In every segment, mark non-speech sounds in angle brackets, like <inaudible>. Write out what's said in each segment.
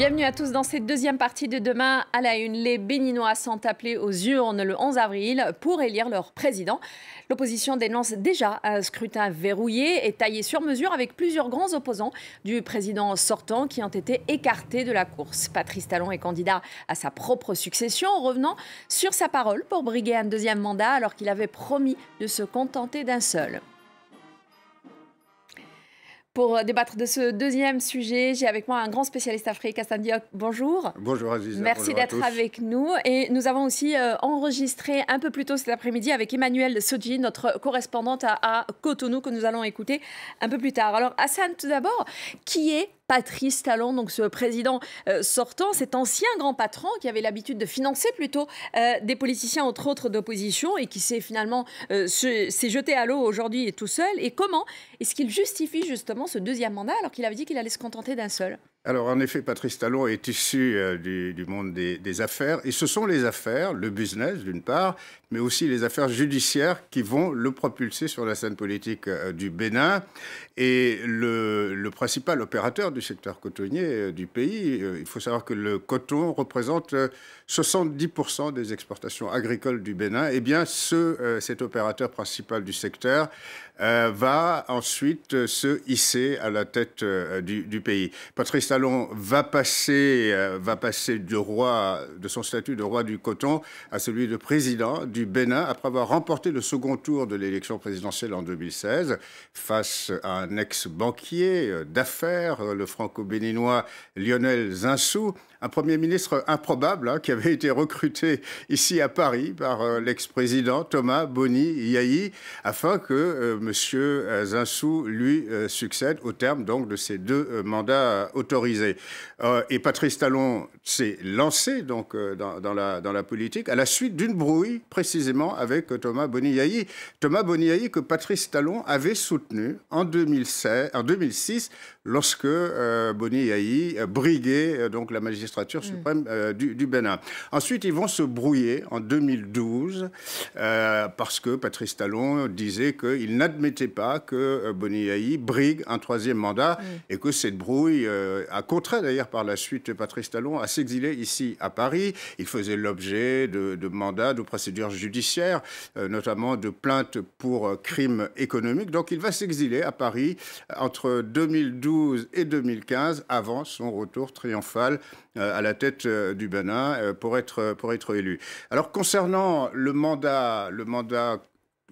Bienvenue à tous dans cette deuxième partie de demain à la une. Les Béninois sont appelés aux urnes le 11 avril pour élire leur président. L'opposition dénonce déjà un scrutin verrouillé et taillé sur mesure avec plusieurs grands opposants du président sortant qui ont été écartés de la course. Patrice Talon est candidat à sa propre succession en revenant sur sa parole pour briguer un deuxième mandat alors qu'il avait promis de se contenter d'un seul. Pour euh, débattre de ce deuxième sujet, j'ai avec moi un grand spécialiste africain, Hassan Bonjour. Bonjour Aziza. Merci d'être avec nous. Et nous avons aussi euh, enregistré un peu plus tôt cet après-midi avec Emmanuel Soji, notre correspondante à, à, Cotonou, que nous allons écouter un peu plus tard. Alors Hassan, tout d'abord, qui est Patrice Talon, donc ce président euh, sortant, cet ancien grand patron qui avait l'habitude de financer plutôt euh, des politiciens, entre autres d'opposition, et qui s'est finalement euh, s'est jeté à l'eau aujourd'hui tout seul. Et comment est-ce qu'il justifie justement ce deuxième mandat alors qu'il avait dit qu'il allait se contenter d'un seul alors en effet, Patrice Talon est issu euh, du, monde des, affaires, et ce sont les affaires, le business d'une part, mais aussi les affaires judiciaires qui vont le propulser sur la scène politique euh, du Bénin. Et le, principal opérateur du secteur cotonnier euh, du pays, il faut savoir que le coton représente 70% des exportations agricoles du Bénin, et eh bien ce, cet opérateur principal du secteur euh, va ensuite se hisser à la tête euh, du, pays. Patrice Talon va passer, euh, va passer du roi, de son statut de roi du coton à celui de président du Bénin après avoir remporté le second tour de l'élection présidentielle en 2016 face à un ex-banquier d'affaires, le franco-béninois Lionel Zinsou un Premier ministre improbable hein, qui avait été recruté ici à Paris par euh, l'ex-président Thomas Boni Yahi afin que euh, M. Zinsou lui euh, succède au terme donc de ses deux mandats autorisés. et Patrice Talon s'est lancé donc dans, la, dans la politique à la suite d'une brouille précisément avec Thomas Boni Yahi. Thomas Boni Yahi que Patrice Talon avait soutenu en, 2006 lorsque Boni Yahi briguait donc la magistrature suprême mm. euh, du, Bénin. Ensuite, ils vont se brouiller en 2012 euh, parce que Patrice Talon disait qu'il n'admettait pas que euh, Boni brigue un troisième mandat mm. et que cette brouille a contraint d'ailleurs par la suite Patrice Talon à s'exiler ici à Paris. Il faisait l'objet de, de, mandats, de procédures judiciaires, notamment de plaintes pour crimes économiques. Donc il va s'exiler à Paris entre 2012 et 2015 avant son retour triomphal euh, à la tête euh, du Bénin euh, pour être, pour être élu. Alors concernant le mandat, le mandat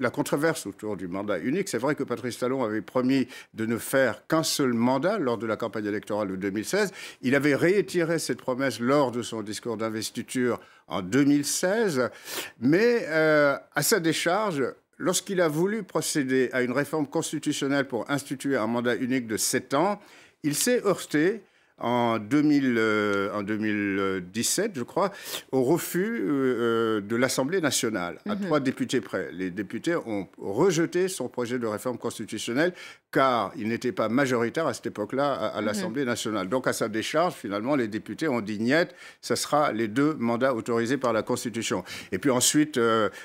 la controverse autour du mandat unique. C'est vrai que Patrice Talon avait promis de ne faire qu'un seul mandat lors de la campagne électorale de 2016. Il avait réitéré cette promesse lors de son discours d'investiture en 2016. Mais à sa décharge, lorsqu'il a voulu procéder à une réforme constitutionnelle pour instituer un mandat unique de 7 ans, il s'est heurté en, 2000, euh, en 2017, je crois, au refus euh, euh, de l'Assemblée nationale, à mhm. trois députés près. Les députés ont rejeté son projet de réforme constitutionnelle car il n'était pas majoritaire à cette époque-là à, mhm. l'Assemblée nationale. Donc, à sa décharge, finalement, les députés ont dit niet, ce sera les deux mandats autorisés par la Constitution. Et puis ensuite,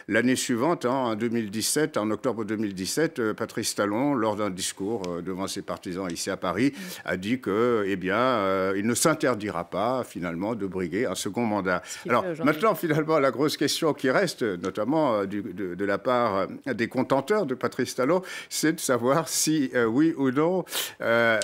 l'année suivante, hein, en 2017, en octobre 2017, Patrice Talon, lors d'un discours devant ses partisans ici à Paris, mhm. a dit que, eh bien, euh, il ne s'interdira pas finalement de briguer un second mandat. Alors maintenant finalement la grosse question qui reste, notamment euh, de, la part euh, des contenteurs de Patrice Talon, c'est de savoir si oui ou non la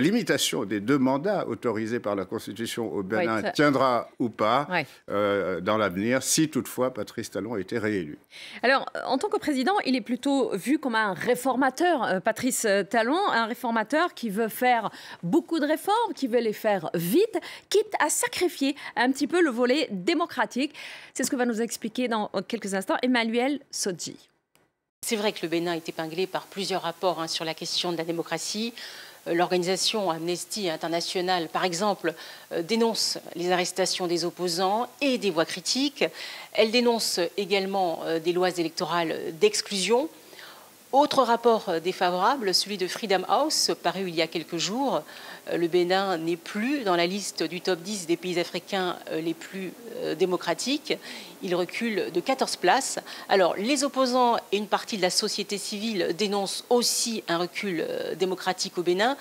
limitation des deux mandats autorisés par la Constitution au Bénin tiendra ou pas dans l'avenir, si toutefois Patrice Talon était réélu. Alors en tant que président, il est plutôt vu comme un réformateur, Patrice Talon, un réformateur qui veut faire beaucoup de réformes, qui veut les faire vite, quitte à sacrifier un petit peu le volet démocratique. C'est ce que va nous expliquer dans quelques instants Emmanuel Sodji. C'est vrai que le Bénin est épinglé par plusieurs rapports hein, sur la question de la démocratie. Euh, l'organisation Amnesty International, par exemple, euh, dénonce les arrestations des opposants et des voix critiques. Elle dénonce également euh, des lois électorales d'exclusion. Autre rapport euh, défavorable, celui de Freedom House, paru il y a quelques jours. Euh, le Bénin n'est plus dans la liste du top 10 des pays africains euh, les plus démocratiques. Il recule de 14 places. Alors, les opposants et une partie de la société civile dénoncent aussi un recul démocratique au Bénin.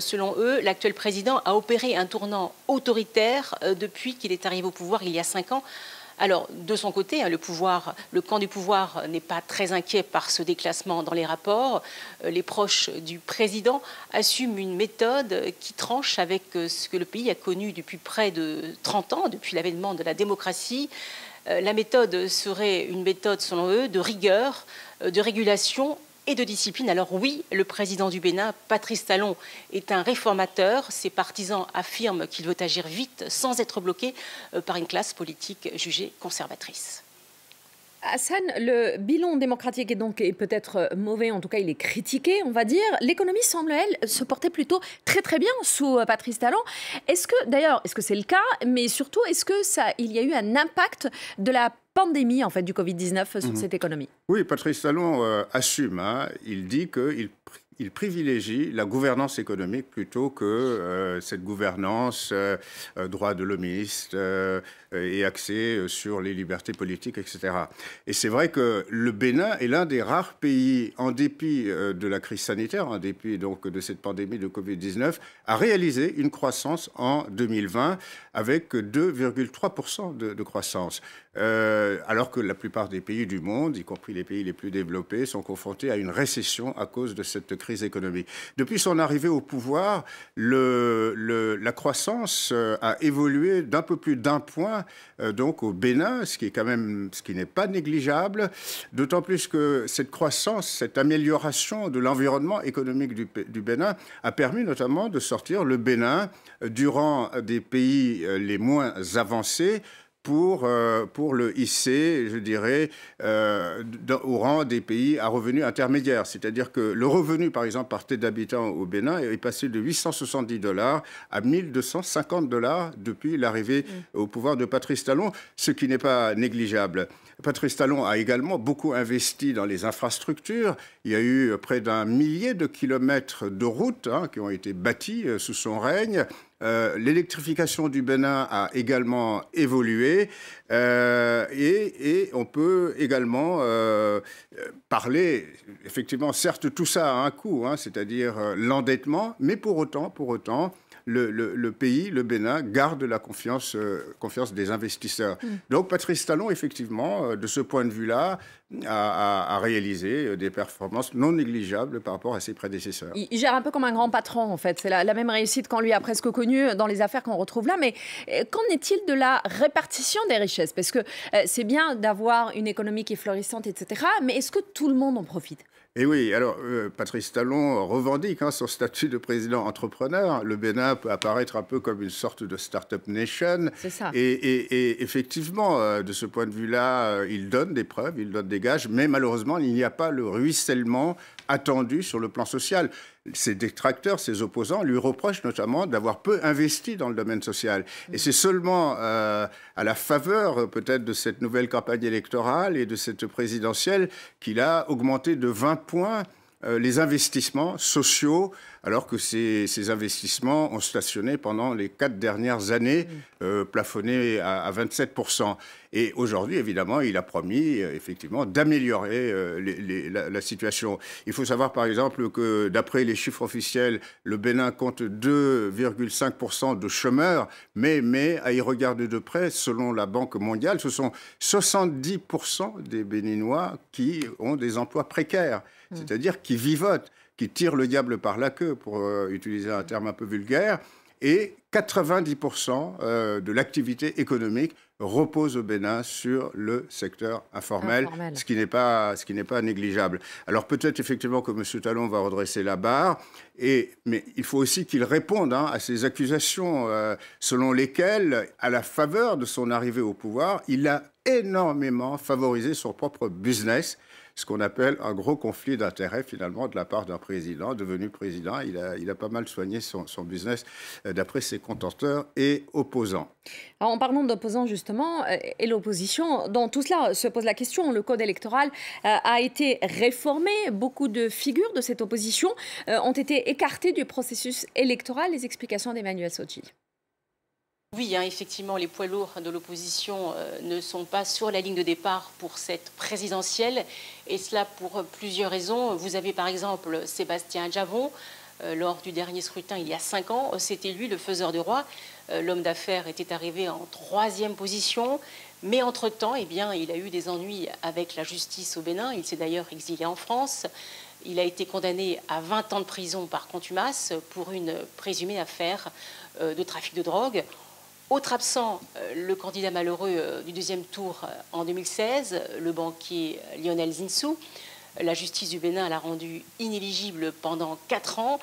Selon eux, l'actuel président a opéré un tournant autoritaire depuis qu'il est arrivé au pouvoir il y a 5 ans alors, de son côté, hein, le, camp du pouvoir n'est pas très inquiet par ce déclassement dans les rapports. Euh, les proches du président assument une méthode qui tranche avec euh, ce que le pays a connu depuis près de 30 ans, depuis l'avènement de la démocratie. Euh, la méthode serait une méthode, selon eux, de rigueur, de régulation et de discipline. Alors oui, le président du Bénin, Patrice Talon, est un réformateur. Ses partisans affirment qu'il veut agir vite sans être bloqué euh, par une classe politique jugée conservatrice. Hassan, le bilan démocratique est donc peut-être euh, mauvais, en tout cas il est critiqué, on va dire. L'économie semble, elle, se porter plutôt très très bien sous euh, Patrice Talon. Est-ce que, d'ailleurs, est-ce que c'est le cas Mais surtout, est-ce qu'il y a eu un impact de la pandémie en fait, du Covid-19 euh, sur mhm. cette économie. Oui, Patrice Talon euh, assume. Hein. il dit qu'il il privilégie la gouvernance économique plutôt que euh, cette gouvernance euh, euh, droit de l'homiste et axée sur les libertés politiques, etc. Et c'est vrai que le Bénin est l'un des rares pays, en dépit de la crise sanitaire, en dépit donc de cette pandémie de Covid-19, à réaliser une croissance en 2020 avec 2,3% de, de, croissance. alors que la plupart des pays du monde, y compris les pays les plus développés, sont confrontés à une récession à cause de cette crise crise économique. Depuis son arrivée au pouvoir, le, la croissance euh, a évolué d'un peu plus d'un point euh, donc au Bénin, ce qui est quand même ce qui n'est pas négligeable, d'autant plus que cette croissance, cette amélioration de l'environnement économique du, du, Bénin a permis notamment de sortir le Bénin euh, durant des pays les moins avancés euh, pour, le hisser, je dirais, euh, au rang des pays à revenus intermédiaires. C'est-à-dire que le revenu, par exemple, par tête d'habitant au Bénin est passé de 870 dollars à 1250 dollars depuis l'arrivée mm. au pouvoir de Patrice Talon, ce qui n'est pas négligeable. Patrice Talon a également beaucoup investi dans les infrastructures. Il y a eu près d'un millier de kilomètres de routes hein, qui ont été bâties euh, sous son règne. Euh, l'électrification du Bénin a également évolué euh, et, on peut également parler, effectivement, certes tout ça a un coût, hein, c'est-à-dire l'endettement, mais pour autant, pour autant, le, pays, le Bénin, garde la confiance, euh, des investisseurs. Mm. Donc Patrice Talon, effectivement, euh, de ce point de vue-là, a, réalisé euh, des performances non négligeables par rapport à ses prédécesseurs. Il, gère un peu comme un grand patron, en fait. C'est la, même réussite qu'on lui a presque connue dans les affaires qu'on retrouve là. Mais qu'en est-il de la répartition des richesses Parce que c'est bien d'avoir une économie qui est florissante, etc. Mais est-ce que tout le monde en profite et oui, alors euh, Patrice Talon revendique hein, son statut de président entrepreneur. Le Bénin peut apparaître un peu comme une sorte de start-up nation. ça. Et, effectivement, euh, de ce point de vue-là, euh, il donne des preuves, il donne des gages, mais malheureusement, il n'y a pas le ruissellement attendu sur le plan social ses détracteurs, ses opposants lui reprochent notamment d'avoir peu investi dans le domaine social. Et c'est seulement euh, à la faveur euh, peut-être de cette nouvelle campagne électorale et de cette présidentielle qu'il a augmenté de 20 points euh, les investissements sociaux alors que ces, investissements ont stationné pendant les quatre dernières années, mmh. euh, plafonnés à, 27%. Et aujourd'hui, évidemment, il a promis, euh, effectivement, d'améliorer euh, la, situation. Il faut savoir, par exemple, que d'après les chiffres officiels, le Bénin compte 2,5% de chômeurs, mais, à y regarder de près, selon la Banque mondiale, ce sont 70% des Béninois qui ont des emplois précaires, mmh. c'est-à-dire qui vivotent qui tire le diable par la queue, pour euh, utiliser un terme un peu vulgaire, et 90% euh, de l'activité économique repose au Bénin sur le secteur informel, ce qui n'est pas ce qui n'est pas négligeable. Alors peut-être effectivement que M. Talon va redresser la barre, mais il faut aussi qu'il réponde hein, à ces accusations euh, selon lesquelles, à la faveur de son arrivée au pouvoir, il a énormément favorisé son propre business ce qu'on appelle un gros conflit d'intérêts finalement de la part d'un président devenu président. Il a, il a pas mal soigné son, business euh, d'après ses contenteurs et opposants. en parlant d'opposants justement euh, et l'opposition, dans tout cela se pose la question, le code électoral euh, a été réformé, beaucoup de figures de cette opposition ont été écartées du processus électoral, les explications d'Emmanuel Sotil. Oui, hein, effectivement, les poids lourds de l'opposition euh, ne sont pas sur la ligne de départ pour cette présidentielle, et cela pour plusieurs raisons. Vous avez par exemple Sébastien Javon. Euh, lors du dernier scrutin, il y a cinq ans, c'était lui le faiseur de roi. Euh, l'homme d'affaires était arrivé en troisième position, mais entre-temps, eh bien, il a eu des ennuis avec la justice au Bénin. Il s'est d'ailleurs exilé en France. Il a été condamné à 20 ans de prison par contumace pour une présumée affaire de trafic de drogue. Autre absent, euh, le candidat malheureux euh, du deuxième tour euh, en 2016, le banquier Lionel Zinsou. La justice du Bénin l'a rendu inéligible pendant quatre ans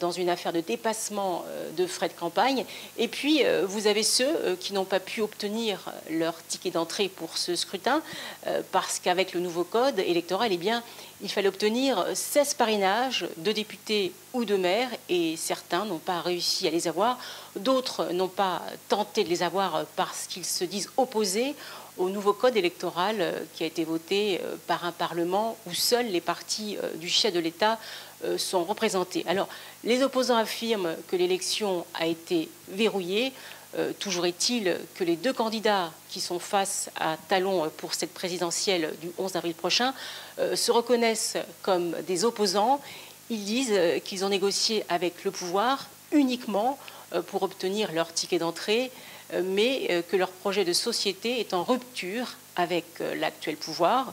dans une affaire de dépassement de frais de campagne. Et puis, vous avez ceux qui n'ont pas pu obtenir leur ticket d'entrée pour ce scrutin, parce qu'avec le nouveau code électoral, eh bien, il fallait obtenir 16 parrainages de députés ou de maires, et certains n'ont pas réussi à les avoir, d'autres n'ont pas tenté de les avoir parce qu'ils se disent opposés au nouveau code électoral euh, qui a été voté euh, par un Parlement où seuls les partis euh, du chef de l'État sont représentés. Alors, les opposants affirment que l'élection a été verrouillée. Euh, toujours est-il que les deux candidats qui sont face à Talon pour cette présidentielle du 11 avril prochain euh, se reconnaissent comme des opposants. Ils disent euh, qu'ils ont négocié avec le pouvoir uniquement pour obtenir leur ticket d'entrée, mais que leur projet de société est en rupture avec l'actuel pouvoir,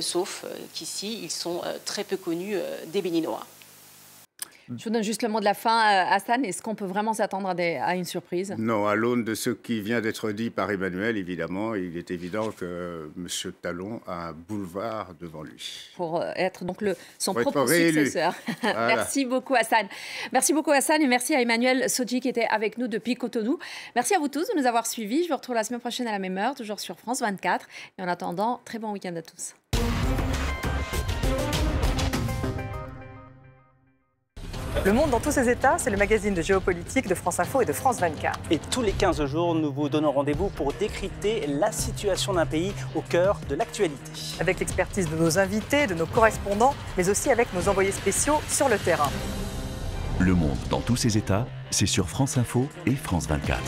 sauf qu'ici, ils sont très peu connus des Béninois. Je vous donne juste le mot de la fin, euh, Hassan. Est-ce qu'on peut vraiment s'attendre à, une surprise Non, à l'aune de ce qui vient d'être dit par Emmanuel, évidemment, il est évident que M. Talon a un boulevard devant lui. Pour euh, être donc le, son propre successeur. <laughs> merci beaucoup, Hassan. Merci beaucoup, Hassan, et merci à Emmanuel Soji qui était avec nous depuis Cotonou. Merci à vous tous de nous avoir suivis. Je vous retrouve la semaine prochaine à la même heure, toujours sur France 24. Et en attendant, très bon week-end à tous. Le monde dans tous ses états, c'est le magazine de géopolitique de France Info et de France 24. Et tous les 15 jours, nous vous donnons rendez-vous pour décrypter la situation d'un pays au cœur de l'actualité. Avec l'expertise de nos invités, de nos correspondants, mais aussi avec nos envoyés spéciaux sur le terrain. Le monde dans tous ses états, c'est sur France Info et France 24.